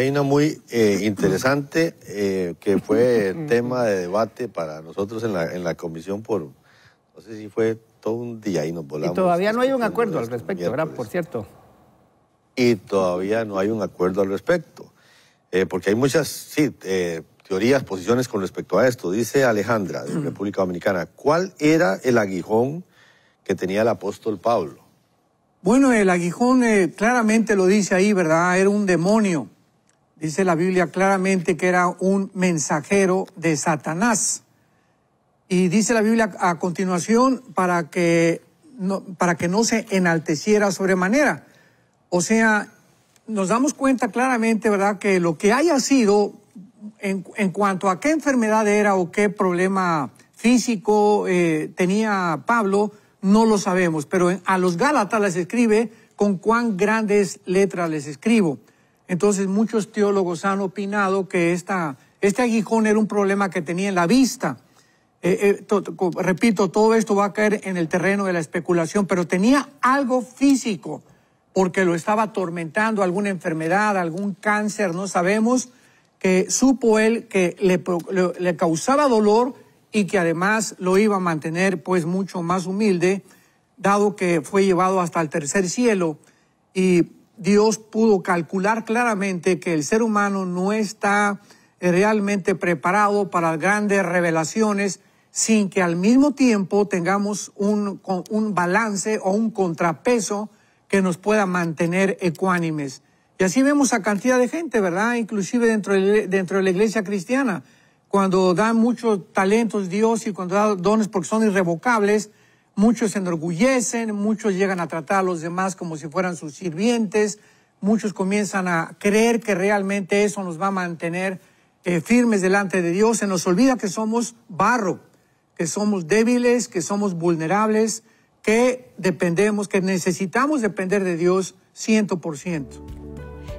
hay una muy eh, interesante eh, que fue tema de debate para nosotros en la, comisión por, no sé si fue todo un día y nos volamos. Y todavía no hay un acuerdo al respecto, ¿verdad? Por cierto. Y todavía no hay un acuerdo al respecto, eh, porque hay muchas, teorías, posiciones con respecto a esto. Dice Alejandra, de República Dominicana, ¿cuál era el aguijón que tenía el apóstol Pablo? Bueno, el aguijón claramente lo dice ahí, ¿verdad? Era un demonio. Dice la Biblia claramente que era un mensajero de Satanás. Y dice la Biblia a continuación para que no, para que no se enalteciera sobremanera. O sea, nos damos cuenta claramente, ¿verdad?, que lo que haya sido en, en cuanto a qué enfermedad era o qué problema físico eh, tenía Pablo, no lo sabemos, pero a los Gálatas les escribe con cuán grandes letras les escribo. Entonces muchos teólogos han opinado que esta, este aguijón era un problema que tenía en la vista. Eh, eh, repito, todo esto va a caer en el terreno de la especulación, pero tenía algo físico, porque lo estaba atormentando, alguna enfermedad, algún cáncer, no sabemos, que supo él que le, le causaba dolor y que además lo iba a mantener pues mucho más humilde, dado que fue llevado hasta el tercer cielo. Y Dios pudo calcular claramente que el ser humano no está eh, realmente preparado para grandes revelaciones sin que al mismo tiempo tengamos un, balance o un contrapeso que nos pueda mantener ecuánimes. Y así vemos a cantidad de gente, ¿verdad? Inclusive dentro de, dentro de la iglesia cristiana, cuando dan muchos talentos Dios y cuando dan dones porque son irrevocables, Muchos se enorgullecen, muchos llegan a tratar a los demás como si fueran sus sirvientes, muchos comienzan a creer que realmente eso nos va a mantener eh, firmes delante de Dios. Se nos olvida que somos barro, que somos débiles, que somos vulnerables, que dependemos, que necesitamos depender de Dios ciento por ciento.